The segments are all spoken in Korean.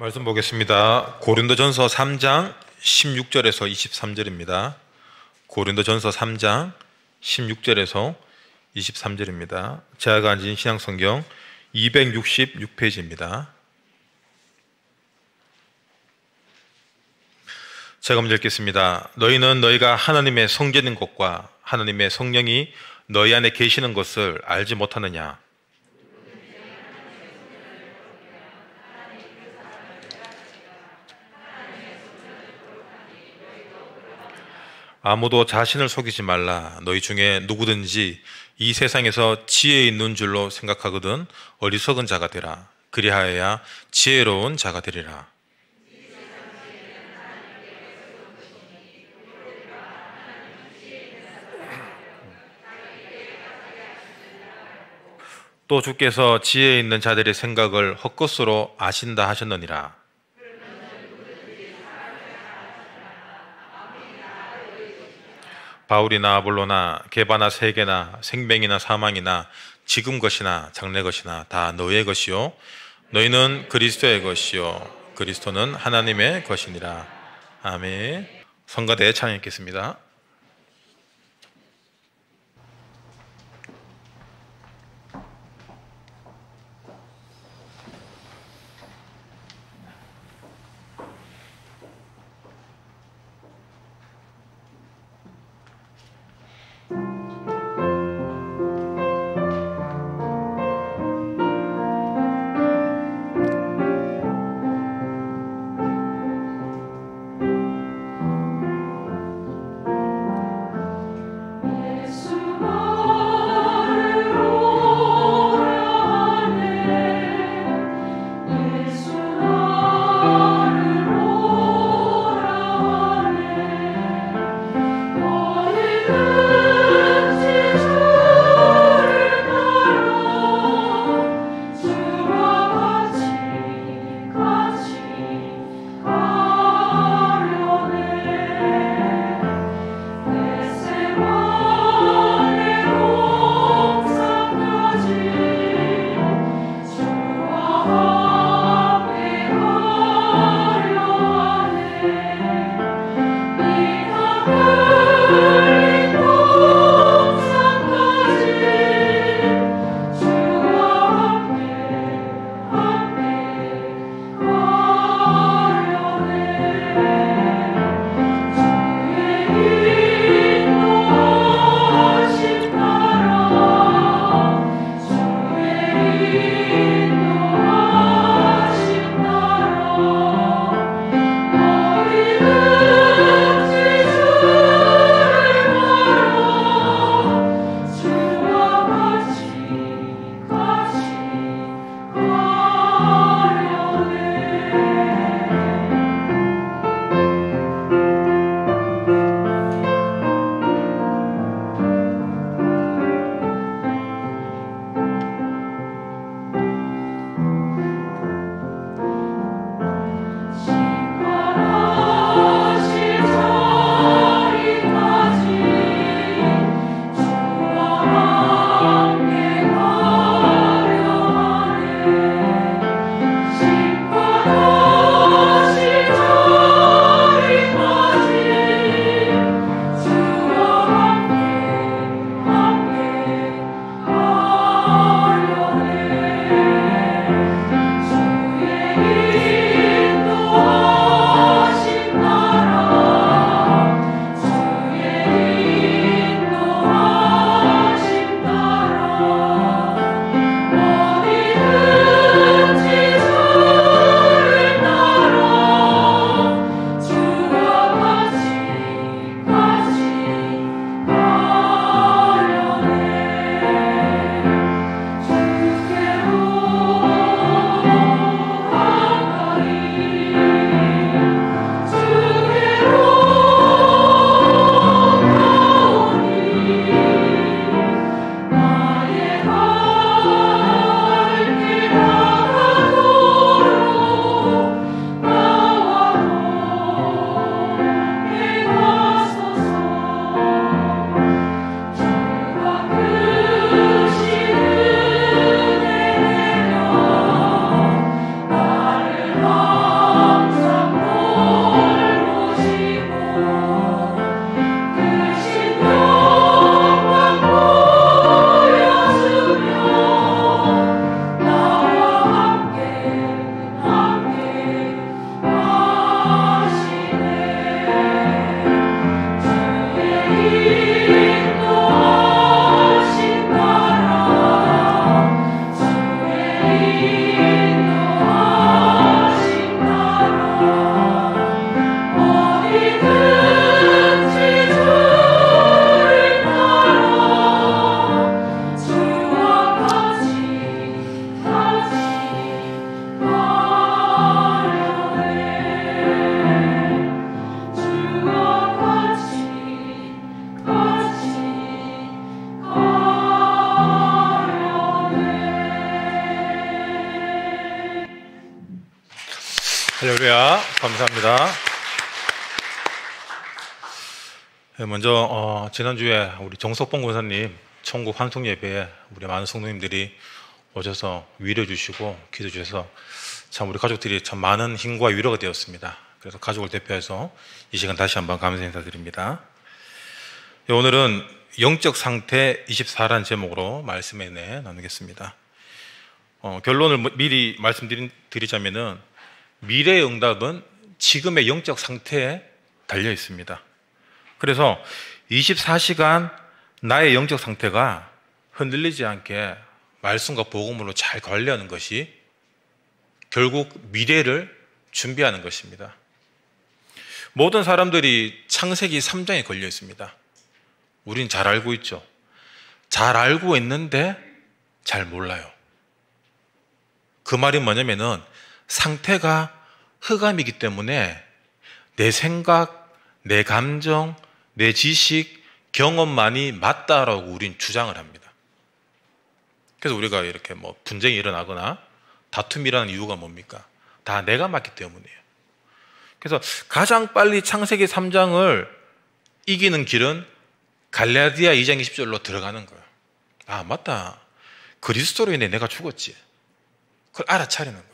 말씀 보겠습니다. 고린도전서 3장 16절에서 23절입니다. 고린도전서 3장 16절에서 23절입니다. 제가 가진 신앙성경 266페이지입니다. 제가 먼저 읽겠습니다. 너희는 너희가 하나님의 성전인 것과 하나님의 성령이 너희 안에 계시는 것을 알지 못하느냐? 아무도 자신을 속이지 말라. 너희 중에 누구든지 이 세상에서 지혜 있는 줄로 생각하거든 어리석은 자가 되라. 그리하여야 지혜로운 자가 되리라. 또 주께서 지혜 있는 자들의 생각을 헛것으로 아신다 하셨느니라. 바울이나 아볼로나 개바나 세계나 생명이나 사망이나 지금 것이나 장래 것이나 다 너의 희 것이요 너희는 그리스도의 것이요 그리스도는 하나님의 것이니라 아멘 성가대에 찬양했겠습니다 먼저 어, 지난주에 우리 정석봉 권사님 천국 환송 예배에 우리 많은 성도님들이 오셔서 위로해 주시고 기도해 주셔서 참 우리 가족들이 참 많은 힘과 위로가 되었습니다. 그래서 가족을 대표해서 이 시간 다시 한번 감사 인사드립니다. 예, 오늘은 영적 상태 24라는 제목으로 말씀에 내 네, 나누겠습니다. 어, 결론을 뭐 미리 말씀드리자면은 미래의 응답은 지금의 영적 상태에 달려 있습니다. 그래서 24시간 나의 영적 상태가 흔들리지 않게 말씀과 복음으로 잘 관리하는 것이 결국 미래를 준비하는 것입니다. 모든 사람들이 창세기 3장에 걸려 있습니다. 우린 잘 알고 있죠. 잘 알고 있는데 잘 몰라요. 그 말이 뭐냐면은 상태가 흑암이기 때문에 내 생각, 내 감정, 내 지식, 경험만이 맞다라고 우린 주장을 합니다. 그래서 우리가 이렇게 뭐 분쟁이 일어나거나 다툼이라는 이유가 뭡니까? 다 내가 맞기 때문이에요. 그래서 가장 빨리 창세기 3장을 이기는 길은 갈라디아 2장 20절로 들어가는 거예요. 아, 맞다. 그리스도로 인해 내가 죽었지. 그걸 알아차리는 거예요.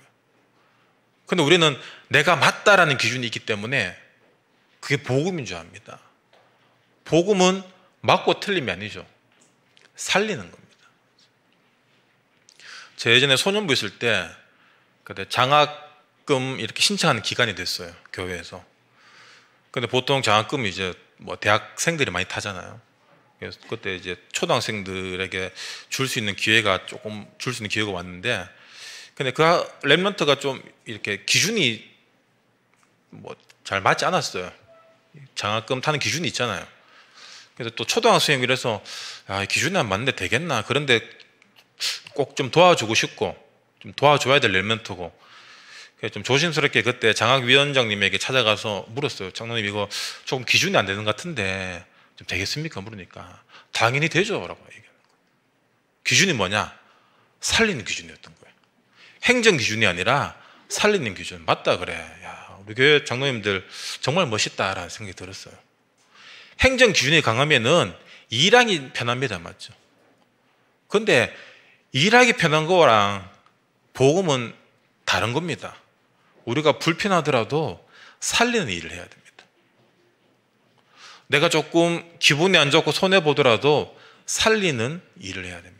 근데 우리는 내가 맞다라는 기준이 있기 때문에 그게 복음인 줄 압니다. 복음은 맞고 틀림이 아니죠. 살리는 겁니다. 제 예전에 소년부 있을 때 그때 장학금 이렇게 신청하는 기간이 됐어요. 교회에서. 근데 보통 장학금 이제 뭐 대학생들이 많이 타잖아요. 그래서 그때 이제 초등학생들에게 줄 수 있는 기회가 조금 줄 수 있는 기회가 왔는데 근데 그 랩런트가 좀 이렇게 기준이 뭐 잘 맞지 않았어요. 장학금 타는 기준이 있잖아요. 그래서 또 초등학생 이그래서 아, 기준이 안 맞는데 되겠나 그런데 꼭 좀 도와주고 싶고 좀 도와줘야 될엘멘토고좀 조심스럽게 그때 장학위원장님에게 찾아가서 물었어요. 장로님 이거 조금 기준이 안 되는 것 같은데 좀 되겠습니까? 물으니까 당연히 되죠라고 얘기하는 거예요. 기준이 뭐냐? 살리는 기준이었던 거예요. 행정 기준이 아니라 살리는 기준 맞다 그래. 야 우리 교회 장로님들 정말 멋있다라는 생각이 들었어요. 행정 기준이 강하면은 일항이 편합니다. 맞죠? 근데 일하기 편한 거랑 복음은 다른 겁니다. 우리가 불편하더라도 살리는 일을 해야 됩니다. 내가 조금 기분이 안 좋고 손해보더라도 살리는 일을 해야 됩니다.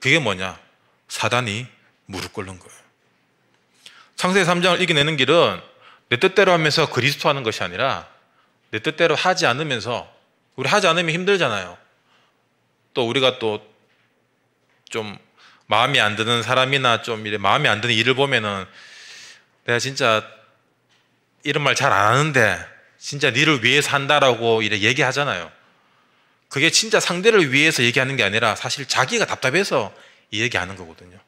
그게 뭐냐? 사단이 무릎 꿇는 거예요. 창세 3장을 이겨내는 길은 내 뜻대로 하면서 그리스도 하는 것이 아니라 내 뜻대로 하지 않으면서 우리 하지 않으면 힘들잖아요. 또 우리가 또 좀 마음이 안 드는 사람이나 좀 이래 마음이안 드는 일을 보면은 내가 진짜 이런 말 잘 안 하는데 진짜 니를 위해 산다라고 이래 얘기하잖아요. 그게 진짜 상대를 위해서 얘기하는 게 아니라 사실 자기가 답답해서 얘기하는 거거든요.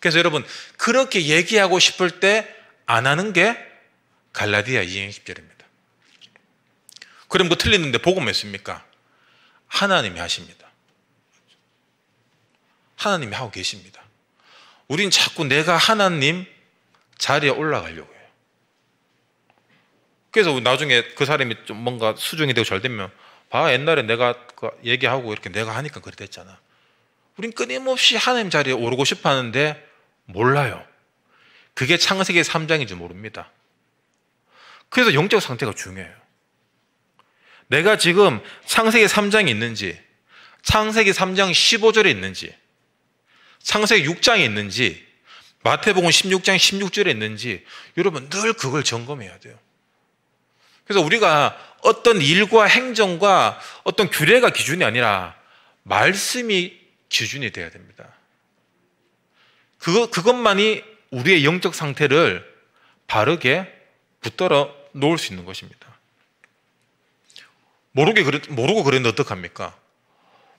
그래서 여러분 그렇게 얘기하고 싶을 때 안 하는 게 갈라디아 2행 10절입니다. 그럼 그 틀리는데 복음했습니까 하나님이 하십니다. 하나님이 하고 계십니다. 우린 자꾸 내가 하나님 자리에 올라가려고 해요. 그래서 나중에 그 사람이 좀 뭔가 수준이 되고 잘 되면 봐 옛날에 내가 그 얘기하고 이렇게 내가 하니까 그래 됐잖아. 우린 끊임없이 하나님 자리에 오르고 싶어 하는데 몰라요. 그게 창세기 3장인 줄 모릅니다. 그래서 영적 상태가 중요해요. 내가 지금 창세기 3장이 있는지, 창세기 3장 1 5절이 있는지, 창세기 6장이 있는지, 마태복음 16장 1 6절이 있는지, 여러분 늘 그걸 점검해야 돼요. 그래서 우리가 어떤 일과 행정과 어떤 규례가 기준이 아니라 말씀이 기준이 돼야 됩니다. 그거, 그것만이 우리의 영적 상태를 바르게 붙들어 놓을 수 있는 것입니다. 모르게 그랬, 모르고 그랬는데 어떡합니까?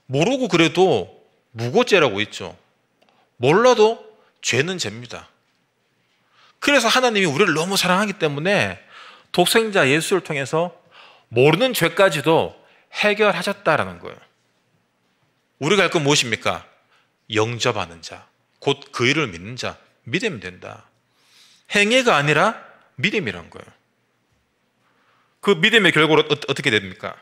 모르고 그래도 무고죄라고 있죠. 몰라도 죄는 죄입니다. 그래서 하나님이 우리를 너무 사랑하기 때문에 독생자 예수를 통해서 모르는 죄까지도 해결하셨다라는 거예요. 우리가 할 건 무엇입니까? 영접하는 자, 곧 그 일을 믿는 자, 믿으면 된다. 행위가 아니라 믿음이란 거예요. 그 믿음의 결과로 어, 어떻게 됩니까?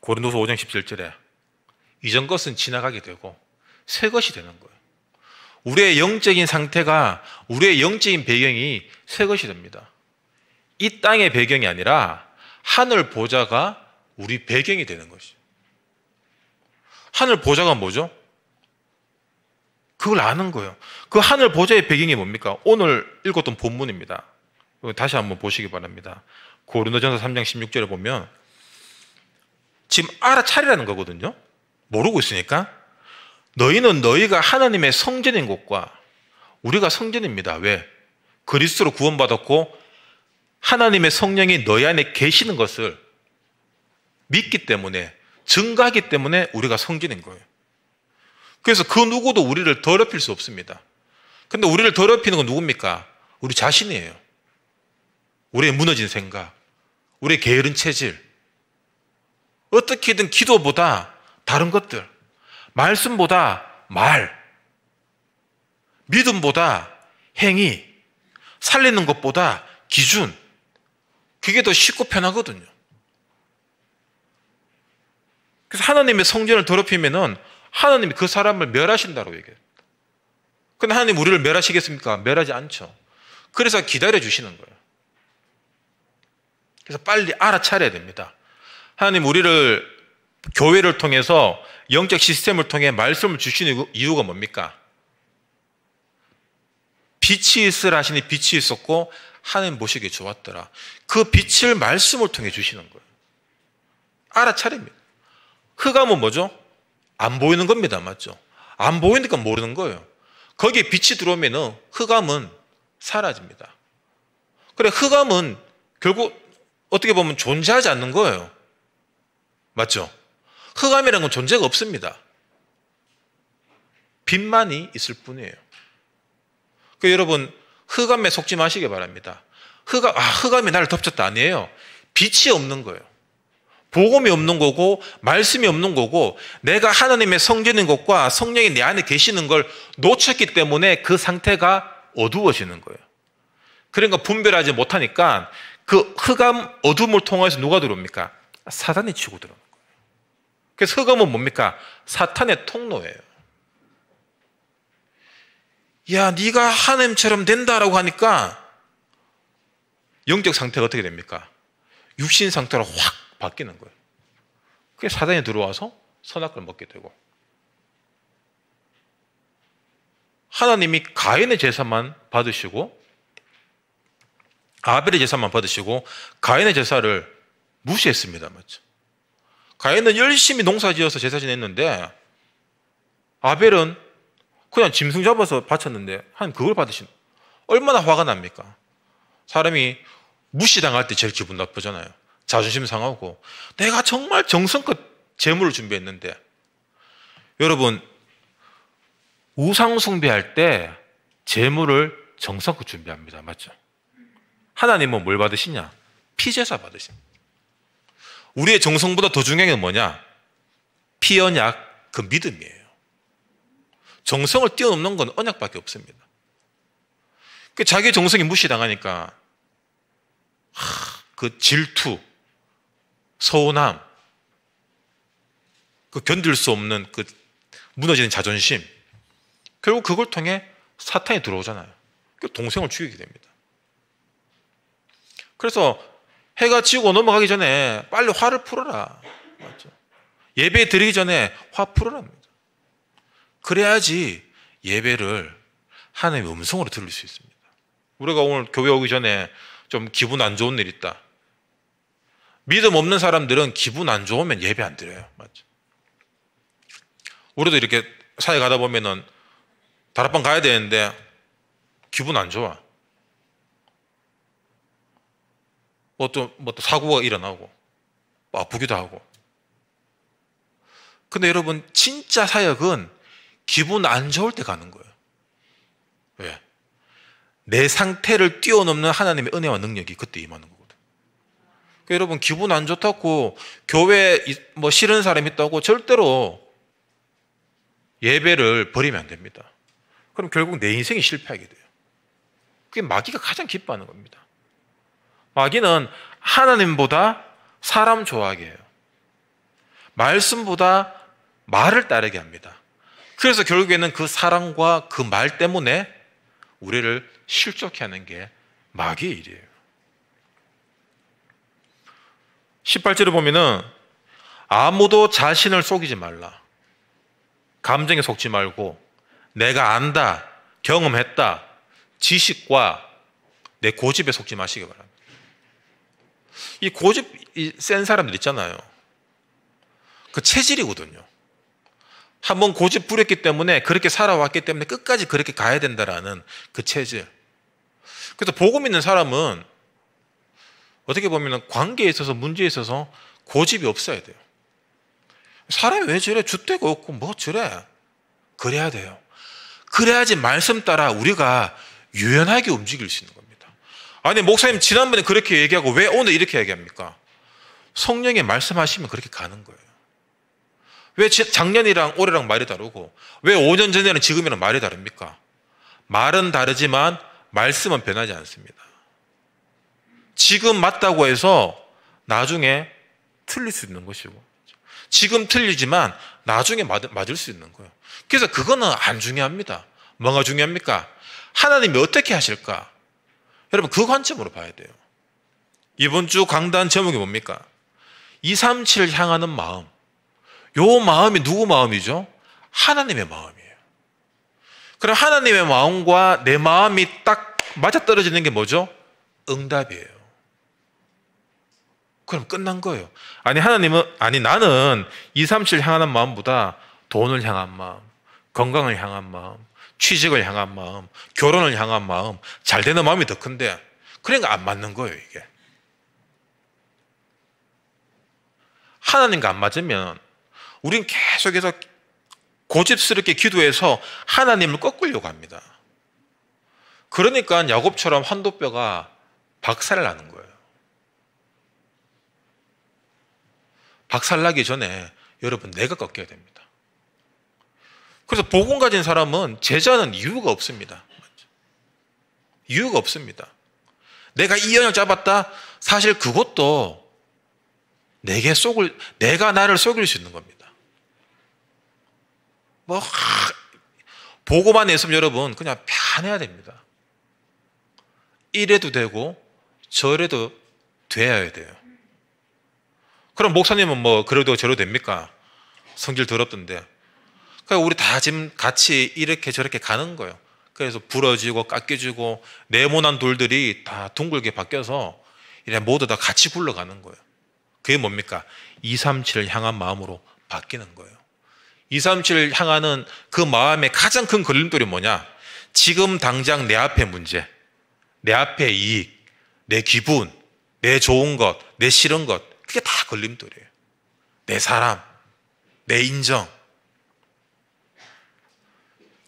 고린도서 5장 17절에 이전 것은 지나가게 되고 새 것이 되는 거예요. 우리의 영적인 상태가 우리의 영적인 배경이 새 것이 됩니다. 이 땅의 배경이 아니라 하늘 보좌가 우리 배경이 되는 것이. 하늘 보좌가 뭐죠? 그걸 아는 거예요. 그 하늘 보좌의 배경이 뭡니까? 오늘 읽었던 본문입니다. 다시 한번 보시기 바랍니다. 고린도전서 3장 16절에 보면 지금 알아차리라는 거거든요. 모르고 있으니까 너희는 너희가 하나님의 성전인 곳과 우리가 성전입니다. 왜? 그리스도로 구원받았고 하나님의 성령이 너희 안에 계시는 것을 믿기 때문에 증가하기 때문에 우리가 성전인 거예요. 그래서 그 누구도 우리를 더럽힐 수 없습니다. 근데 우리를 더럽히는 건 누굽니까? 우리 자신이에요. 우리의 무너진 생각, 우리의 게으른 체질, 어떻게든 기도보다 다른 것들, 말씀보다 말, 믿음보다 행위, 살리는 것보다 기준, 그게 더 쉽고 편하거든요. 그래서 하나님의 성전을 더럽히면은 하나님이 그 사람을 멸하신다고 얘기해요. 근데 하나님 우리를 멸하시겠습니까? 멸하지 않죠. 그래서 기다려 주시는 거예요. 그래서 빨리 알아차려야 됩니다. 하나님 우리를 교회를 통해서 영적 시스템을 통해 말씀을 주시는 이유가 뭡니까? 빛이 있으라 하시니 빛이 있었고 하나님 보시기에 좋았더라. 그 빛을 말씀을 통해 주시는 거예요. 알아차립니다. 흑암은 뭐죠? 안 보이는 겁니다. 맞죠? 안 보이니까 모르는 거예요. 거기에 빛이 들어오면 흑암은 사라집니다. 그래, 흑암은 결국 어떻게 보면 존재하지 않는 거예요. 맞죠? 흑암이라는 건 존재가 없습니다. 빛만이 있을 뿐이에요. 그 여러분 흑암에 속지 마시기 바랍니다. 흑암, 아, 흑암이 나를 덮쳤다 아니에요. 빛이 없는 거예요. 복음이 없는 거고 말씀이 없는 거고 내가 하나님의 성전인 것과 성령이 내 안에 계시는 걸 놓쳤기 때문에 그 상태가 어두워지는 거예요. 그러니까 분별하지 못하니까 그 흑암 어둠을 통해서 누가 들어옵니까? 사단이 치고 들어옵니다. 그래서 흑암은 뭡니까? 사탄의 통로예요. 야, 네가 하나님처럼 된다라고 하니까 영적 상태가 어떻게 됩니까? 육신 상태로 확 바뀌는 거예요. 그게 사단이 들어와서 선악을 먹게 되고 하나님이 가인의 제사만 받으시고 아벨의 제사만 받으시고 가인의 제사를 무시했습니다. 맞죠? 가인은 열심히 농사지어서 제사 지냈는데 아벨은 그냥 짐승 잡아서 바쳤는데 한 그걸 받으신 얼마나 화가 납니까? 사람이 무시당할 때 제일 기분 나쁘잖아요. 자존심 상하고 내가 정말 정성껏 재물을 준비했는데 여러분 우상 숭배할 때 재물을 정성껏 준비합니다. 맞죠? 하나님은 뭐 뭘 받으시냐? 피제사 받으신. 우리의 정성보다 더 중요한 게 뭐냐? 피 언약 그 믿음이에요. 정성을 뛰어넘는 건 언약밖에 없습니다. 그 자기 정성이 무시당하니까 하, 그 질투, 서운함, 그 견딜 수 없는 그 무너지는 자존심, 결국 그걸 통해 사탄이 들어오잖아요. 그 동생을 죽이게 됩니다. 그래서 해가 지고 넘어가기 전에 빨리 화를 풀어라. 맞죠? 예배 드리기 전에 화풀어랍 그래야지 예배를 하나님의 음성으로 들을 수 있습니다. 우리가 오늘 교회 오기 전에 좀 기분 안 좋은 일 있다. 믿음 없는 사람들은 기분 안 좋으면 예배 안 드려요. 맞죠? 우리도 이렇게 사회 가다 보면은 다락방 가야 되는데 기분 안 좋아. 어떤 뭐또 사고가 일어나고 뭐 아프기도 하고. 근데 여러분 진짜 사역은 기분 안 좋을 때 가는 거예요. 왜? 내 상태를 뛰어넘는 하나님의 은혜와 능력이 그때 임하는 거거든. 그러니까 여러분 기분 안 좋다고 교회 뭐 싫은 사람 있다고 절대로 예배를 버리면 안 됩니다. 그럼 결국 내 인생이 실패하게 돼요. 그게 마귀가 가장 기뻐하는 겁니다. 마귀는 하나님보다 사람 좋아하게 해요. 말씀보다 말을 따르게 합니다. 그래서 결국에는 그 사랑과 그 말 때문에 우리를 실족해 하는 게 마귀의 일이에요. 18절을 보면은 아무도 자신을 속이지 말라. 감정에 속지 말고 내가 안다, 경험했다, 지식과 내 고집에 속지 마시기 바랍니다. 이 고집이 센 사람들 있잖아요. 그 체질이거든요. 한번 고집 부렸기 때문에 그렇게 살아왔기 때문에 끝까지 그렇게 가야 된다라는 그 체질. 그래서 복음 있는 사람은 어떻게 보면 관계에 있어서 문제에 있어서 고집이 없어야 돼요. 사람이 왜 저래? 주택 없고 뭐 저래? 그래야 돼요. 그래야지 말씀 따라 우리가 유연하게 움직일 수 있는 거예요. 아니, 목사님, 지난번에 그렇게 얘기하고 왜 오늘 이렇게 얘기합니까? 성령의 말씀하시면 그렇게 가는 거예요. 왜 작년이랑 올해랑 말이 다르고, 왜 5년 전에는 지금이랑 말이 다릅니까? 말은 다르지만, 말씀은 변하지 않습니다. 지금 맞다고 해서 나중에 틀릴 수 있는 것이고, 지금 틀리지만 나중에 맞을 수 있는 거예요. 그래서 그거는 안 중요합니다. 뭐가 중요합니까? 하나님이 어떻게 하실까? 여러분 그 관점으로 봐야 돼요. 이번 주 강단 제목이 뭡니까? 237을 향하는 마음. 요 마음이 누구 마음이죠? 하나님의 마음이에요. 그럼 하나님의 마음과 내 마음이 딱 맞아떨어지는 게 뭐죠? 응답이에요. 그럼 끝난 거예요. 아니, 하나님은, 아니, 나는 237 향하는 마음보다 돈을 향한 마음, 건강을 향한 마음, 취직을 향한 마음, 결혼을 향한 마음, 잘 되는 마음이 더 큰데, 그러니까 안 맞는 거예요, 이게. 하나님과 안 맞으면, 우린 계속해서 고집스럽게 기도해서 하나님을 꺾으려고 합니다. 그러니까 야곱처럼 환도뼈가 박살 을 나는 거예요. 박살 나기 전에 여러분 내가 꺾여야 됩니다. 그래서 복음 가진 사람은 제자는 이유가 없습니다. 이유가 없습니다. 내가 이 연을 잡았다? 사실 그것도 내게 속을, 내가 나를 속일 수 있는 겁니다. 뭐, 보고만 있으면 여러분, 그냥 편해야 됩니다. 이래도 되고, 저래도 돼야 돼요. 그럼 목사님은 뭐, 그래도 저래도 됩니까? 성질 더럽던데. 그러니까 우리 다 지금 같이 이렇게 저렇게 가는 거예요. 그래서 부러지고 깎여지고 네모난 돌들이 다 둥글게 바뀌어서 이래 모두 다 같이 굴러가는 거예요. 그게 뭡니까? 237을 향한 마음으로 바뀌는 거예요. 237을 향하는 그 마음의 가장 큰 걸림돌이 뭐냐? 지금 당장 내 앞에 문제, 내 앞에 이익, 내 기분, 내 좋은 것, 내 싫은 것, 그게 다 걸림돌이에요. 내 사람, 내 인정,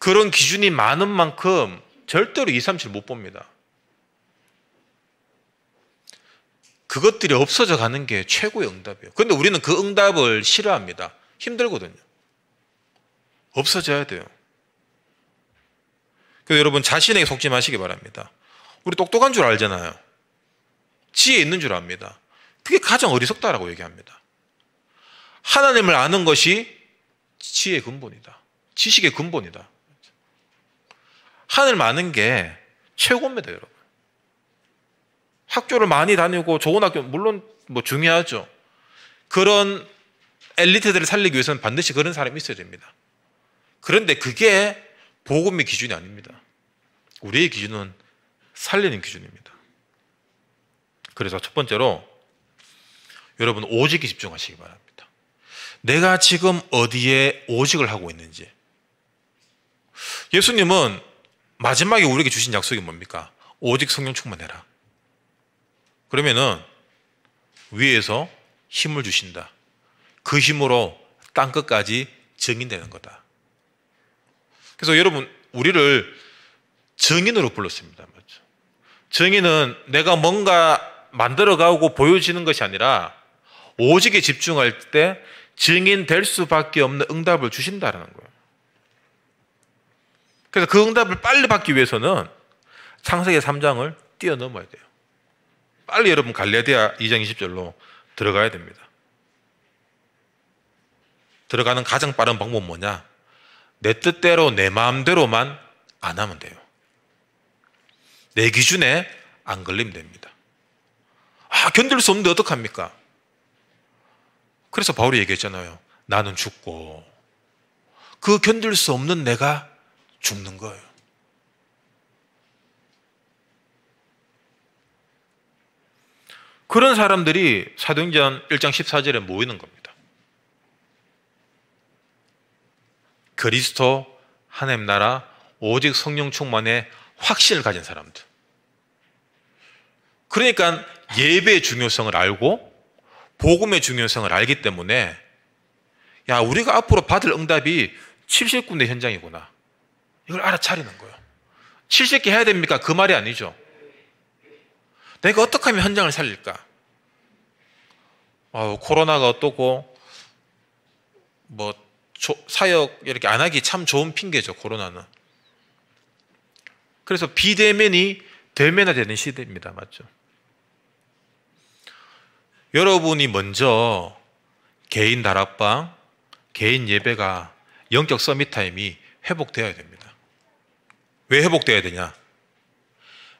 그런 기준이 많은 만큼 절대로 2, 3, 7못 봅니다. 그것들이 없어져 가는 게 최고의 응답이에요. 근데 우리는 그 응답을 싫어합니다. 힘들거든요. 없어져야 돼요. 그래서 여러분 자신에게 속지 마시기 바랍니다. 우리 똑똑한 줄 알잖아요. 지혜 있는 줄 압니다. 그게 가장 어리석다라고 얘기합니다. 하나님을 아는 것이 지혜의 근본이다. 지식의 근본이다. 하늘 많은 게 최고입니다, 여러분. 학교를 많이 다니고 좋은 학교, 물론 뭐 중요하죠. 그런 엘리트들을 살리기 위해서는 반드시 그런 사람이 있어야 됩니다. 그런데 그게 복음의 기준이 아닙니다. 우리의 기준은 살리는 기준입니다. 그래서 첫 번째로 여러분 오직에 집중하시기 바랍니다. 내가 지금 어디에 오직을 하고 있는지. 예수님은 마지막에 우리에게 주신 약속이 뭡니까? 오직 성령 충만해라. 그러면은 위에서 힘을 주신다. 그 힘으로 땅 끝까지 증인되는 거다. 그래서 여러분 우리를 증인으로 불렀습니다. 맞죠? 증인은 내가 뭔가 만들어가고 보여지는 것이 아니라 오직에 집중할 때 증인 될 수밖에 없는 응답을 주신다라는 거예요. 그래서 그 응답을 빨리 받기 위해서는 창세기 3장을 뛰어넘어야 돼요. 빨리 여러분 갈레디아 2장 20절로 들어가야 됩니다. 들어가는 가장 빠른 방법은 뭐냐? 내 뜻대로 내 마음대로만 안 하면 돼요. 내 기준에 안 걸리면 됩니다. 아, 견딜 수 없는데 어떡합니까? 그래서 바울이 얘기했잖아요. 나는 죽고 그 견딜 수 없는 내가 죽는 거예요. 그런 사람들이 사도행전 1장 14절에 모이는 겁니다. 그리스도 하나님 나라 오직 성령 충만의 확신을 가진 사람들. 그러니까 예배의 중요성을 알고 복음의 중요성을 알기 때문에 야 우리가 앞으로 받을 응답이 7 9대 현장이구나. 이걸 알아차리는 거예요. 70개 해야 됩니까? 그 말이 아니죠. 내가 어떻게 하면 현장을 살릴까? 어, 코로나가 어떻고, 뭐, 조, 사역 이렇게 안 하기 참 좋은 핑계죠, 코로나는. 그래서 비대면이 대면화되는 시대입니다. 맞죠? 여러분이 먼저 개인 다락방, 개인 예배가 영적 서밋타임이 회복되어야 됩니다. 왜 회복돼야 되냐?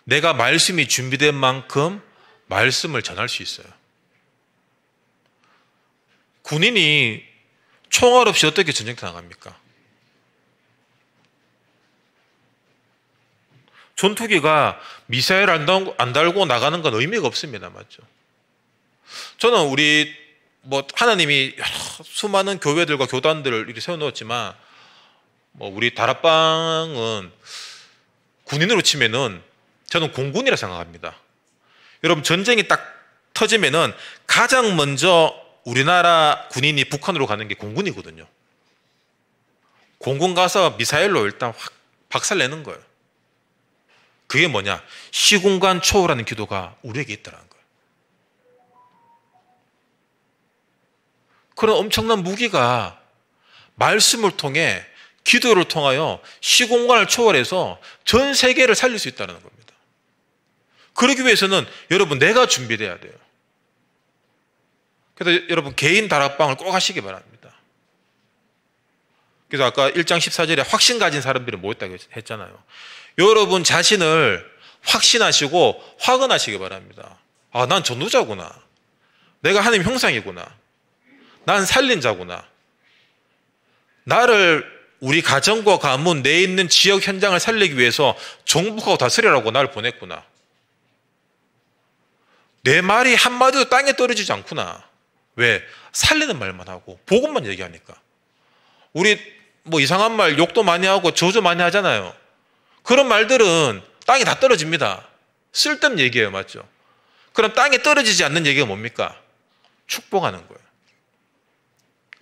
내가 말씀이 준비된 만큼 말씀을 전할 수 있어요. 군인이 총알 없이 어떻게 전쟁터 나갑니까? 전투기가 미사일 안달안 달고 나가는 건 의미가 없습니다. 맞죠? 저는 우리 뭐 하나님이 수많은 교회들과 교단들을 이렇게 세워놓았지만 뭐 우리 다락방은 군인으로 치면은 저는 공군이라 생각합니다. 여러분 전쟁이 딱 터지면은 가장 먼저 우리나라 군인이 북한으로 가는 게 공군이거든요. 공군 가서 미사일로 일단 확 박살내는 거예요. 그게 뭐냐? 시공간 초월하는 기도가 우리에게 있다라는 거예요. 그런 엄청난 무기가 말씀을 통해 기도를 통하여 시공간을 초월해서 전 세계를 살릴 수 있다는 겁니다. 그러기 위해서는 여러분 내가 준비돼야 돼요. 그래서 여러분 개인 다락방을 꼭 하시기 바랍니다. 그래서 아까 1장 14절에 확신 가진 사람들이 모였다고 뭐 했잖아요. 여러분 자신을 확신하시고 확언하시기 바랍니다. 아, 난 전도자구나. 내가 하나님 형상이구나. 난 살린 자구나. 나를 우리 가정과 가문 내에 있는 지역 현장을 살리기 위해서 정부하고 다스리라고 날 보냈구나. 내 말이 한마디도 땅에 떨어지지 않구나. 왜? 살리는 말만 하고 복음만 얘기하니까. 우리 뭐 이상한 말 욕도 많이 하고 저주 많이 하잖아요. 그런 말들은 땅에 다 떨어집니다. 쓸데없는 얘기예요. 맞죠? 그럼 땅에 떨어지지 않는 얘기가 뭡니까? 축복하는 거예요.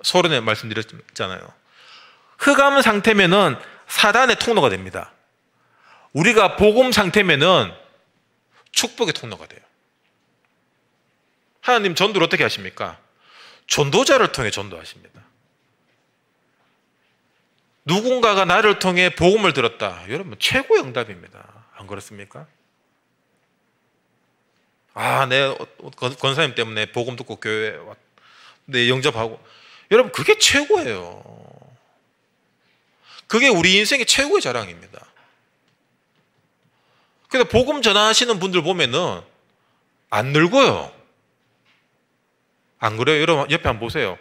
서른에 말씀드렸잖아요. 흑암 상태면은 사단의 통로가 됩니다. 우리가 복음 상태면은 축복의 통로가 돼요. 하나님 전도를 어떻게 하십니까? 전도자를 통해 전도하십니다. 누군가가 나를 통해 복음을 들었다. 여러분, 최고의 응답입니다. 안 그렇습니까? 아, 내 네, 어, 어, 권사님 때문에 복음 듣고 교회 왔, 내 네, 영접하고. 여러분, 그게 최고예요. 그게 우리 인생의 최고의 자랑입니다. 근데 복음 전하시는 분들 보면은 안 늙어요. 안 그래요? 여러분 옆에 한 보세요.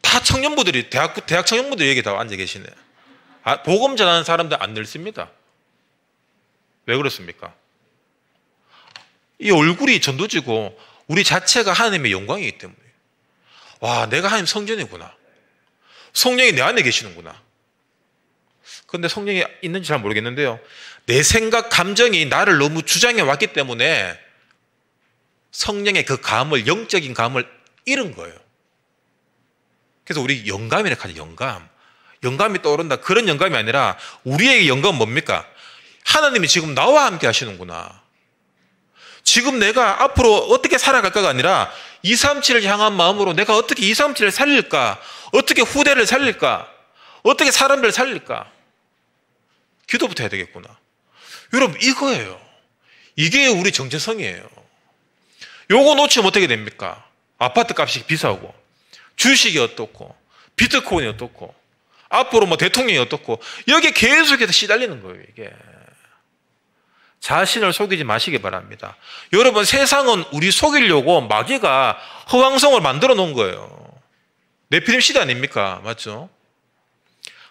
다 청년부들이 대학 대학 청년부들 여기 다 앉아 계시네. 아, 복음 전하는 사람들 안 늙습니다. 왜 그렇습니까? 이 얼굴이 전도지고 우리 자체가 하나님의 영광이기 때문에. 와, 내가 하나님 성전이구나. 성령이 내 안에 계시는구나. 그런데 성령이 있는지 잘 모르겠는데요. 내 생각, 감정이 나를 너무 주장해 왔기 때문에 성령의 그 감을, 영적인 감을 잃은 거예요. 그래서 우리 영감이라고 하죠, 영감. 영감이 떠오른다. 그런 영감이 아니라 우리에게 영감은 뭡니까? 하나님이 지금 나와 함께 하시는구나. 지금 내가 앞으로 어떻게 살아갈까가 아니라 237을 향한 마음으로 내가 어떻게 237을 살릴까? 어떻게 후대를 살릴까? 어떻게 사람들을 살릴까? 기도부터 해야 되겠구나. 여러분, 이거예요. 이게 우리 정체성이에요. 요거 놓치면 어떻게 됩니까? 아파트 값이 비싸고, 주식이 어떻고, 비트코인이 어떻고, 앞으로 뭐 대통령이 어떻고, 여기 계속해서 시달리는 거예요, 이게. 자신을 속이지 마시기 바랍니다. 여러분, 세상은 우리 속이려고 마귀가 허황성을 만들어 놓은 거예요. 네피림 시도 아닙니까? 맞죠?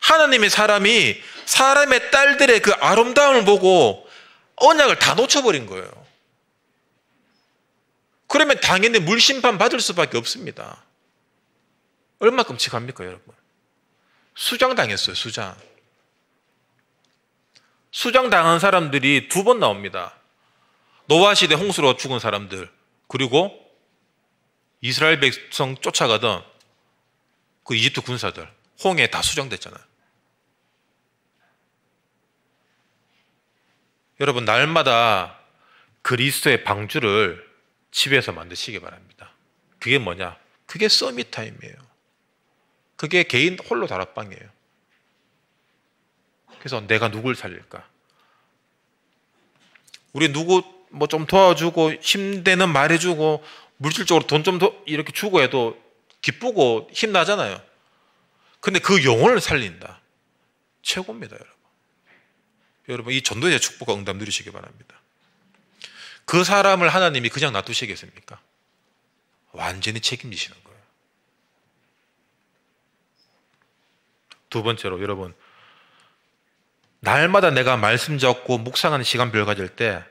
하나님의 사람이 사람의 딸들의 그 아름다움을 보고 언약을 다 놓쳐버린 거예요. 그러면 당연히 물심판 받을 수밖에 없습니다. 얼마 끔찍합니까, 여러분? 수장당했어요, 수장. 수장당한 사람들이 두 번 나옵니다. 노아 시대 홍수로 죽은 사람들, 그리고 이스라엘 백성 쫓아가던 그 이집트 군사들 홍해에 다 수정됐잖아요. 여러분 날마다 그리스도의 방주를 집에서 만드시기 바랍니다. 그게 뭐냐? 그게 서미 타임이에요. 그게 개인 홀로 다락방이에요. 그래서 내가 누굴 살릴까? 우리 누구 뭐 좀 도와주고 힘대는 말해주고 물질적으로 돈좀 이렇게 주고 해도 기쁘고 힘나잖아요. 근데 그 영혼을 살린다. 최고입니다, 여러분. 여러분, 이 전도의 축복과 응답 누리시기 바랍니다. 그 사람을 하나님이 그냥 놔두시겠습니까? 완전히 책임지시는 거예요. 두 번째로, 여러분, 날마다 내가 말씀 잡고 묵상하는 시간별 가질 때,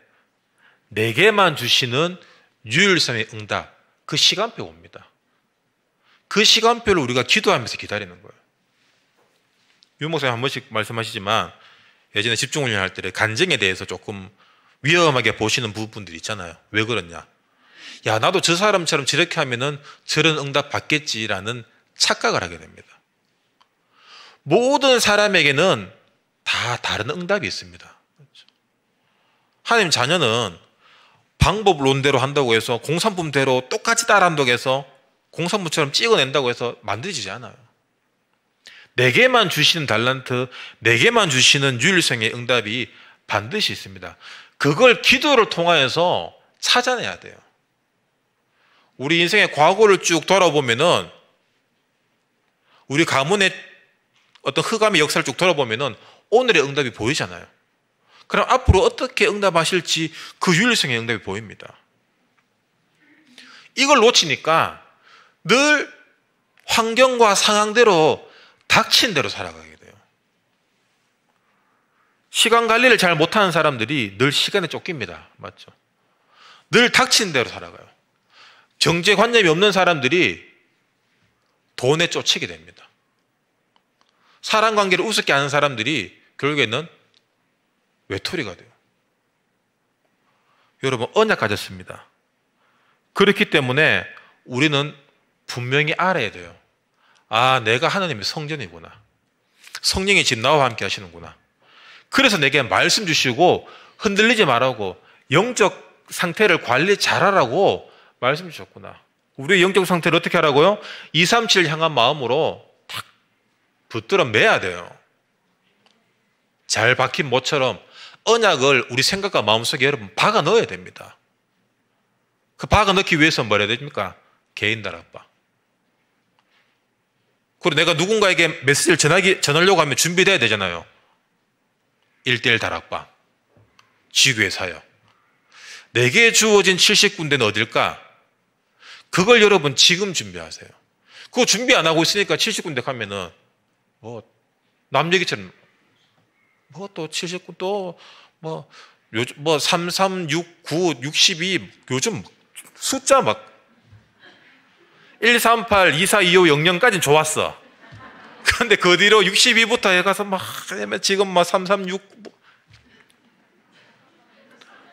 내게만 주시는 유일성의 응답, 그 시간표 옵니다. 그 시간표를 우리가 기도하면서 기다리는 거예요. 유목사님 한 번씩 말씀하시지만 예전에 집중 훈련할 때 간증에 대해서 조금 위험하게 보시는 부분들 있잖아요. 왜 그러냐? 야, 나도 저 사람처럼 저렇게 하면은 저런 응답 받겠지라는 착각을 하게 됩니다. 모든 사람에게는 다 다른 응답이 있습니다. 그렇죠? 하나님 자녀는 방법론대로 한다고 해서 공산품대로 똑같이 따라 한다고 해서 공산부처럼 찍어낸다고 해서 만들어지지 않아요. 내게만 네 주시는 달란트, 내게만 네 주시는 유일성의 응답이 반드시 있습니다. 그걸 기도를 통하여서 찾아내야 돼요. 우리 인생의 과거를 쭉 돌아보면은 우리 가문의 어떤 흑암의 역사를 쭉 돌아보면은 오늘의 응답이 보이잖아요. 그럼 앞으로 어떻게 응답하실지 그 유일성의 응답이 보입니다. 이걸 놓치니까 늘 환경과 상황대로 닥친 대로 살아가게 돼요. 시간 관리를 잘 못하는 사람들이 늘 시간에 쫓깁니다. 맞죠? 늘 닥친 대로 살아가요. 경제관념이 없는 사람들이 돈에 쫓이게 됩니다. 사람 관계를 우습게 하는 사람들이 결국에는 외톨이가 돼요. 여러분, 언약 가졌습니다. 그렇기 때문에 우리는 분명히 알아야 돼요. 아, 내가 하나님의 성전이구나. 성령이 지금 나와 함께 하시는구나. 그래서 내게 말씀 주시고 흔들리지 말라고 영적 상태를 관리 잘하라고 말씀 주셨구나. 우리의 영적 상태를 어떻게 하라고요? 2, 3, 7 향한 마음으로 탁 붙들어 매야 돼요. 잘 박힌 모처럼 언약을 우리 생각과 마음속에 여러분 박아 넣어야 됩니다. 그 박아 넣기 위해서 뭐 해야 됩니까? 개인 다락방. 그리고 내가 누군가에게 메시지를 전하기, 전하려고 하면 준비돼야 되잖아요. 1대1 다락방, 지교의 사역. 내게 주어진 70군데는 어딜까? 그걸 여러분 지금 준비하세요. 그거 준비 안 하고 있으니까 70군데 가면은 뭐 남 얘기처럼 뭐 또 70군 또뭐 요즘 뭐 3, 3, 6, 9, 62 요즘 숫자 막 138, 2425, 00까지는 좋았어. 그런데 그 뒤로 62부터 해가서 막, 지금 막 336.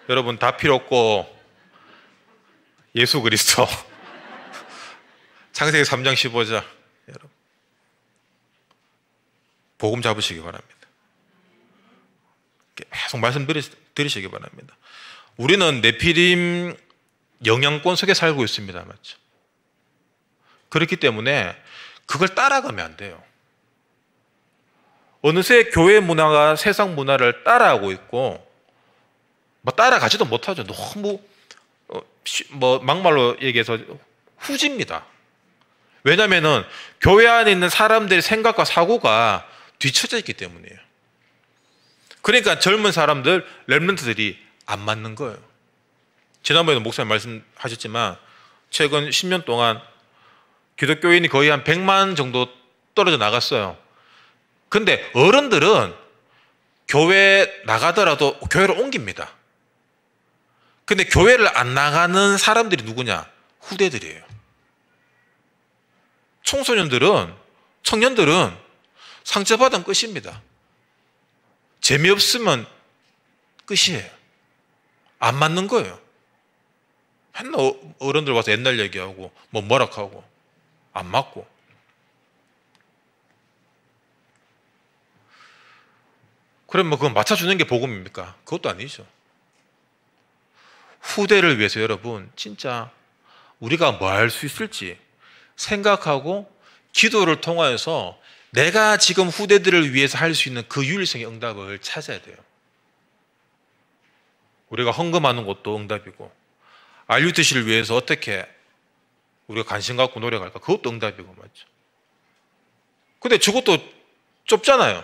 여러분 다 필요 없고, 예수 그리스도. 창세기 3장 15절. 여러분. 복음 잡으시기 바랍니다. 계속 말씀드리시기 바랍니다. 우리는 네피림 영향권 속에 살고 있습니다. 맞죠? 그렇기 때문에 그걸 따라가면 안 돼요. 어느새 교회 문화가 세상 문화를 따라하고 있고 뭐 따라가지도 못하죠. 너무 어, 뭐 막말로 얘기해서 후집니다. 왜냐면 교회 안에 있는 사람들의 생각과 사고가 뒤처져 있기 때문이에요. 그러니까 젊은 사람들, 랩런트들이 안 맞는 거예요. 지난번에도 목사님 말씀하셨지만 최근 10년 동안 기독교인이 거의 한 100만 정도 떨어져 나갔어요. 근데 어른들은 교회 나가더라도 교회를 옮깁니다. 근데 교회를 안 나가는 사람들이 누구냐? 후대들이에요. 청소년들은, 청년들은 상처받은 끝입니다. 재미없으면 끝이에요. 안 맞는 거예요. 맨날 어른들 와서 옛날 얘기하고, 뭐 뭐라 하고. 안 맞고 그럼 뭐 그건 맞춰주는 게 복음입니까? 그것도 아니죠. 후대를 위해서 여러분 진짜 우리가 뭐 할 수 있을지 생각하고 기도를 통하여서 내가 지금 후대들을 위해서 할 수 있는 그 유일성의 응답을 찾아야 돼요. 우리가 헌금하는 것도 응답이고 알류 드시를 위해서 어떻게 우리가 관심 갖고 노력할까? 그것도 응답이고 맞죠. 근데 저것도 좁잖아요.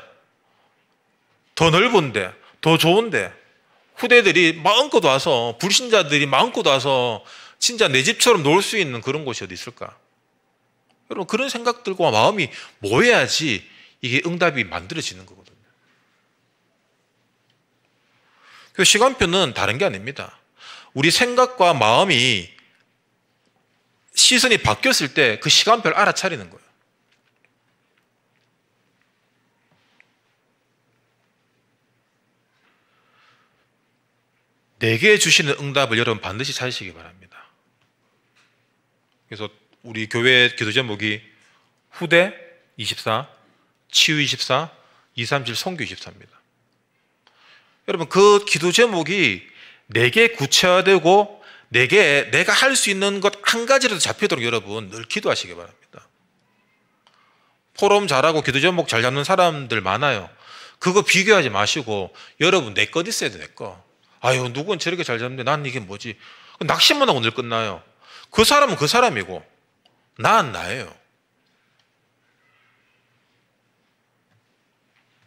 더 넓은데, 더 좋은데 후대들이 마음껏 와서 불신자들이 마음껏 와서 진짜 내 집처럼 놀 수 있는 그런 곳이 어디 있을까? 여러분 그런 생각들과 마음이 모여야지 이게 응답이 만들어지는 거거든요. 그 시간표는 다른 게 아닙니다. 우리 생각과 마음이 시선이 바뀌었을 때 그 시간표를 알아차리는 거예요. 내게 주시는 응답을 여러분 반드시 찾으시기 바랍니다. 그래서 우리 교회 기도 제목이 후대 24, 치유 24, 237 성교 24입니다. 여러분 그 기도 제목이 내게 구체화되고 내게 내가 할 수 있는 것 한 가지라도 잡히도록 여러분 늘 기도하시기 바랍니다. 포럼 잘하고 기도 제목 잘 잡는 사람들 많아요. 그거 비교하지 마시고 여러분 내 것 있어야 돼, 내 거. 아유 누군 저렇게 잘 잡는데 난 이게 뭐지? 낚시만 하고 늘 끝나요. 그 사람은 그 사람이고 난 나예요.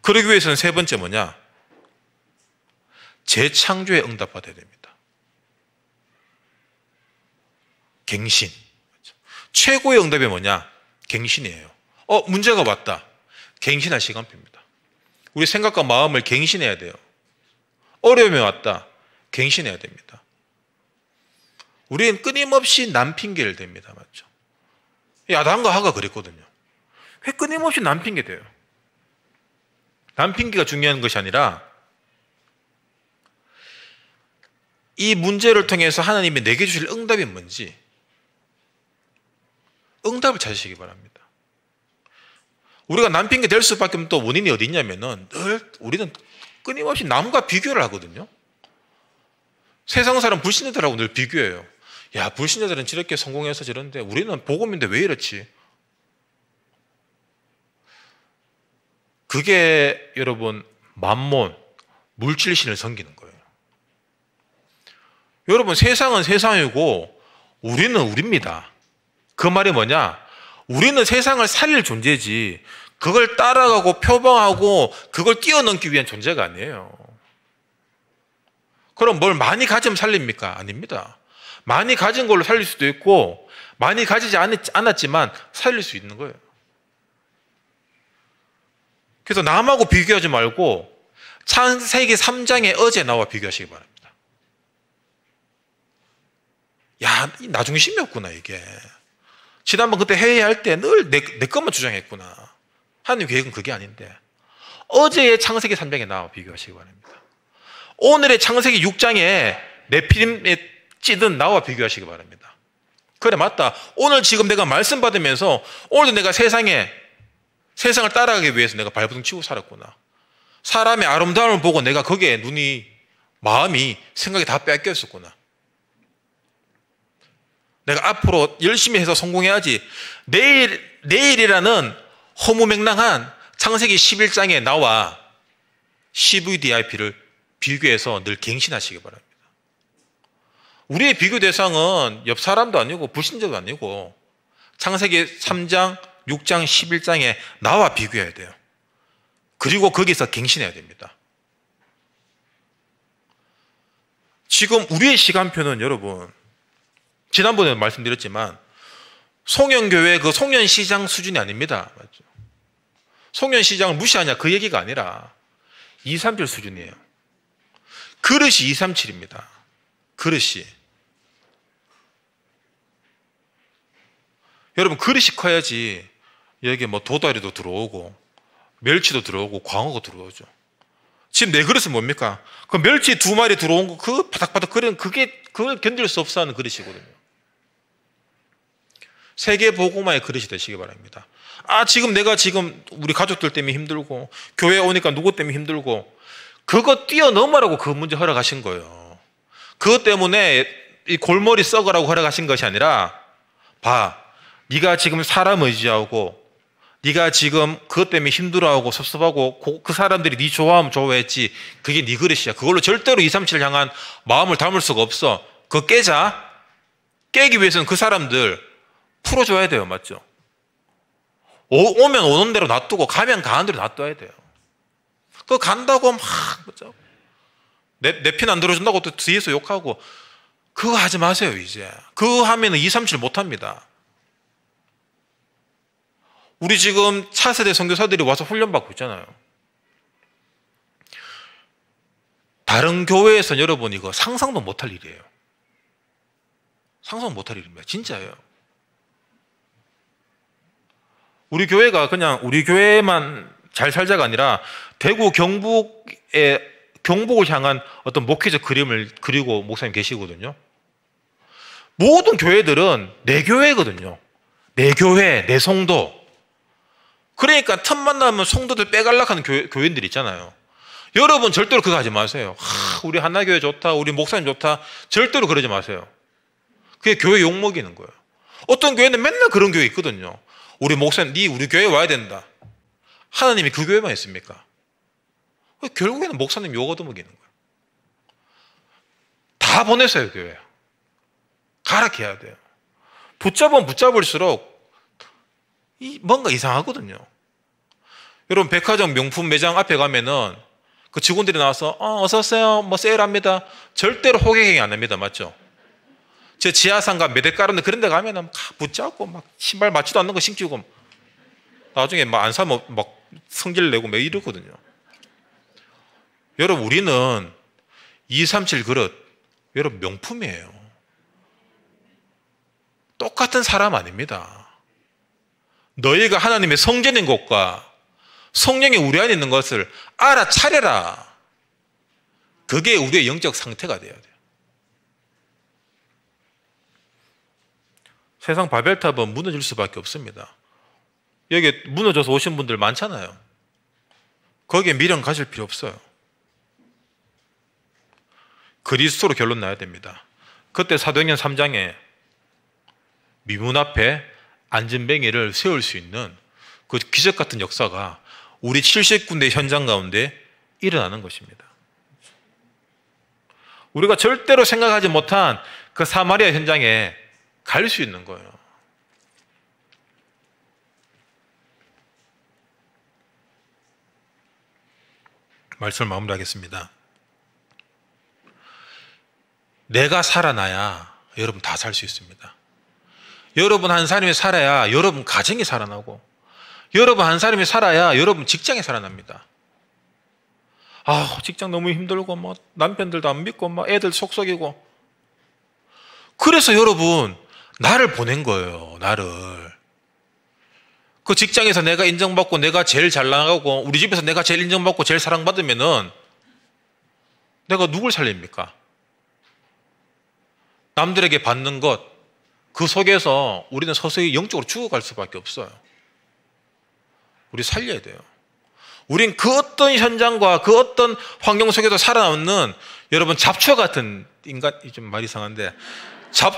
그러기 위해서는 세 번째 뭐냐? 재창조에 응답받아야 됩니다. 갱신. 최고의 응답이 뭐냐? 갱신이에요. 어, 문제가 왔다. 갱신할 시간표입니다. 우리 생각과 마음을 갱신해야 돼요. 어려움이 왔다. 갱신해야 됩니다. 우리는 끊임없이 남 핑계를 댑니다. 맞죠? 야단과 하가 그랬거든요. 왜 끊임없이 남 핑계 돼요? 남 핑계가 중요한 것이 아니라 이 문제를 통해서 하나님이 내게 주실 응답이 뭔지 응답을 찾으시기 바랍니다. 우리가 남편이될 수밖에 없는 또 원인이 어디 있냐면은 늘 우리는 끊임없이 남과 비교를 하거든요. 세상 사람 불신자들하고 늘 비교해요. 야, 불신자들은 저렇게 성공해서 저런데 우리는 복음인데 왜 이렇지? 그게 여러분 만몬 물질신을 섬기는 거예요. 여러분 세상은 세상이고 우리는 우리입니다. 그 말이 뭐냐? 우리는 세상을 살릴 존재지 그걸 따라가고 표방하고 그걸 뛰어넘기 위한 존재가 아니에요. 그럼 뭘 많이 가지면 살립니까? 아닙니다. 많이 가진 걸로 살릴 수도 있고 많이 가지지 않았지만 살릴 수 있는 거예요. 그래서 남하고 비교하지 말고 창세기 3장의 어제 나와 비교하시기 바랍니다. 야, 나중심이었구나, 이게. 지난번 그때 회의할 때 늘 내 내 것만 주장했구나. 하나님 계획은 그게 아닌데. 어제의 창세기 3장에 나와 비교하시기 바랍니다. 오늘의 창세기 6장에 내피림에 찌든 나와 비교하시기 바랍니다. 그래, 맞다. 오늘 지금 내가 말씀 받으면서 오늘도 내가 세상에, 세상을 따라가기 위해서 내가 발부둥 치고 살았구나. 사람의 아름다움을 보고 내가 거기에 눈이, 마음이, 생각이 다 뺏겼었구나. 내가 앞으로 열심히 해서 성공해야지. 내일, 내일이라는 허무맹랑한 창세기 11장에 나와 CVDIP를 비교해서 늘 갱신하시기 바랍니다. 우리의 비교 대상은 옆 사람도 아니고 불신자도 아니고 창세기 3장, 6장, 11장에 나와 비교해야 돼요. 그리고 거기서 갱신해야 됩니다. 지금 우리의 시간표는 여러분 지난번에 말씀드렸지만 송현교회그송현시장 수준이 아닙니다. 맞죠? 송현시장을 무시하냐 그 얘기가 아니라 237 수준이에요. 그릇이 237입니다. 그릇이. 여러분 그릇이 커야지 여기 뭐 도다리도 들어오고 멸치도 들어오고 광어가 들어오죠. 지금 내 그릇은 뭡니까? 그 멸치 두 마리 들어온 거 그 바닥바닥 끓이 그게 그걸 견딜 수 없어 하는 그릇이거든요. 세계 보고화의 그릇이 되시기 바랍니다. 아, 지금 내가 지금 우리 가족들 때문에 힘들고 교회 오니까 누구 때문에 힘들고 그거 뛰어넘으라고 그 문제 허락하신 거예요. 그것 때문에 이 골머리 썩으라고 허락하신 것이 아니라 봐. 네가 지금 사람 의지하고 네가 지금 그것 때문에 힘들어하고 섭섭하고 그 사람들이 네 좋아하면 좋아했지 그게 네 그릇이야 그걸로 절대로 237을 향한 마음을 담을 수가 없어 그거 깨자 깨기 위해서는 그 사람들 풀어줘야 돼요. 맞죠? 오, 오면 오는 대로 놔두고 가면 가는 대로 놔둬야 돼요. 그 간다고 막 뭐죠? 내편 내안 들어준다고 또 뒤에서 욕하고 그거 하지 마세요 이제. 그거 하면 은 2, 3, 7 못합니다. 우리 지금 차세대 선교사들이 와서 훈련받고 있잖아요. 다른 교회에서 여러분 이거 상상도 못할 일이에요. 상상 못할 일입니다. 진짜예요. 우리 교회가 그냥 우리 교회만 잘 살자가 아니라 대구 경북에 경북을 향한 어떤 목회적 그림을 그리고 목사님 계시거든요. 모든 교회들은 내 교회거든요. 내 교회, 내 성도. 그러니까 틈만 나면 성도들 빼갈락하는 교회, 교인들 있잖아요. 여러분 절대로 그거 하지 마세요. 하, 우리 하나교회 좋다, 우리 목사님 좋다. 절대로 그러지 마세요. 그게 교회 욕먹이는 거예요. 어떤 교회는 맨날 그런 교회 있거든요. 우리 목사님, 네 우리 교회 에 와야 된다. 하나님이 그 교회만 있습니까? 결국에는 목사님 욕 얻어먹이는 거예다 보내세요, 교회. 가락해야 돼요. 붙잡으면 붙잡을수록 이 뭔가 이상하거든요. 여러분, 백화점 명품 매장 앞에 가면은 그 직원들이 나와서 어, 어서오세요. 뭐 세일합니다. 절대로 호객행위 안 합니다. 맞죠? 저 지하상가 메데까르는 그런 데 가면 막 붙잡고 막 신발 맞지도 않는 거 신기고 나중에 막 안 사면 막 성질 내고 막 이러거든요. 여러분 우리는 237 그릇 여러분 명품이에요. 똑같은 사람 아닙니다. 너희가 하나님의 성전인 것과 성령이 우리 안에 있는 것을 알아차려라. 그게 우리의 영적 상태가 돼야 돼. 요 세상 바벨탑은 무너질 수밖에 없습니다. 여기 무너져서 오신 분들 많잖아요. 거기에 미련 가실 필요 없어요. 그리스도로 결론 나야 됩니다. 그때 사도행전 3장에 미문 앞에 앉은 뱅이를 세울 수 있는 그 기적 같은 역사가 우리 70군데 현장 가운데 일어나는 것입니다. 우리가 절대로 생각하지 못한 그 사마리아 현장에 갈수 있는 거예요. 말씀을 마무리하겠습니다. 내가 살아나야 여러분 다 살 수 있습니다. 여러분 한 사람이 살아야 여러분 가정이 살아나고 여러분 한 사람이 살아야 여러분 직장이 살아납니다. 아, 직장 너무 힘들고 뭐 남편들도 안 믿고 막 뭐 애들 속속이고 그래서 여러분 나를 보낸 거예요, 나를. 그 직장에서 내가 인정받고 내가 제일 잘 나가고 우리 집에서 내가 제일 인정받고 제일 사랑받으면은 내가 누굴 살립니까? 남들에게 받는 것, 그 속에서 우리는 서서히 영적으로 죽어갈 수밖에 없어요. 우리 살려야 돼요. 우린 그 어떤 현장과 그 어떤 환경 속에서 살아남는 여러분 잡초 같은 인간, 좀말 이상한데, 잡,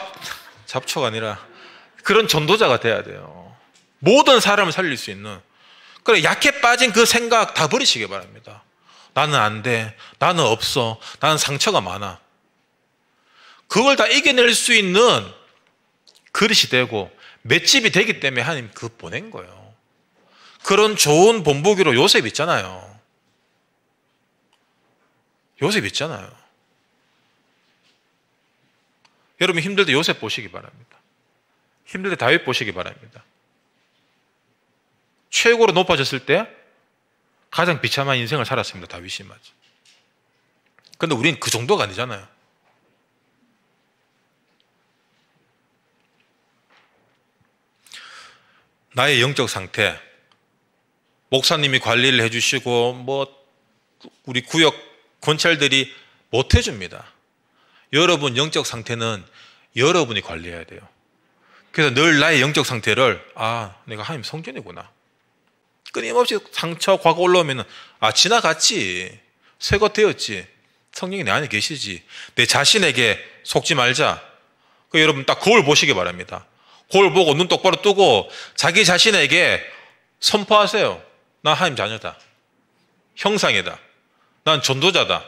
잡초가 아니라 그런 전도자가 돼야 돼요. 모든 사람을 살릴 수 있는. 그래, 약해 빠진 그 생각 다 버리시기 바랍니다. 나는 안 돼. 나는 없어. 나는 상처가 많아. 그걸 다 이겨낼 수 있는 그릇이 되고 맷집이 되기 때문에 하나님 그 보낸 거예요. 그런 좋은 본보기로 요셉 있잖아요. 요셉 있잖아요. 여러분 힘들 때 요셉 보시기 바랍니다. 힘들 때 다윗 보시기 바랍니다. 최고로 높아졌을 때 가장 비참한 인생을 살았습니다. 다윗이 맞죠. 근데 우리는 그 정도가 아니잖아요. 나의 영적 상태, 목사님이 관리를 해주시고, 뭐, 우리 구역 권찰들이 못 해줍니다. 여러분 영적 상태는 여러분이 관리해야 돼요. 그래서 늘 나의 영적 상태를 아 내가 하나님 성전이구나. 끊임없이 상처 과거 올라오면은 아 지나갔지 새것 되었지 성령이 내 안에 계시지 내 자신에게 속지 말자. 그 여러분 딱 거울 보시기 바랍니다. 거울 보고 눈 똑바로 뜨고 자기 자신에게 선포하세요. 나 하나님 자녀다. 형상이다. 난 전도자다.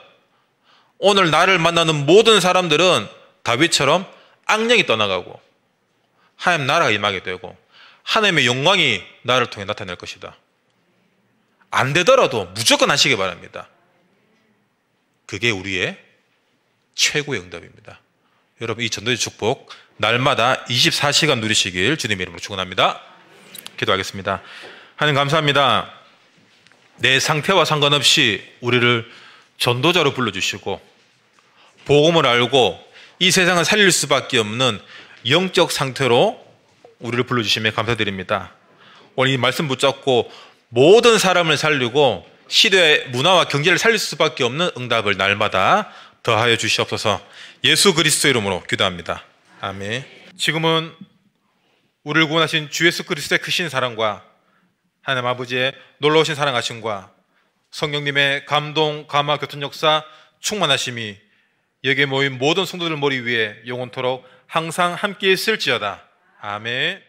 오늘 나를 만나는 모든 사람들은 다윗처럼 악령이 떠나가고 하나님 나라가 임하게 되고 하나님의 영광이 나를 통해 나타낼 것이다. 안 되더라도 무조건 하시기 바랍니다. 그게 우리의 최고의 응답입니다. 여러분 이 전도의 축복 날마다 24시간 누리시길 주님 이름으로 축원합니다. 기도하겠습니다. 하나님 감사합니다. 내 상태와 상관없이 우리를 전도자로 불러주시고 복음을 알고 이 세상을 살릴 수밖에 없는 영적 상태로 우리를 불러주심에 감사드립니다. 오늘 이 말씀 붙잡고 모든 사람을 살리고 시대 문화와 경제를 살릴 수밖에 없는 응답을 날마다 더하여 주시옵소서 예수 그리스도 이름으로 기도합니다. 아멘. 지금은 우리를 구원하신 주 예수 그리스도의 크신 사랑과 하나님 아버지의 놀라우신 사랑하심과 성령님의 감동, 감화, 교통 역사 충만하심이 여기에 모인 모든 성도들 머리 위에 영원토록 항상 함께 있을지어다. 아멘.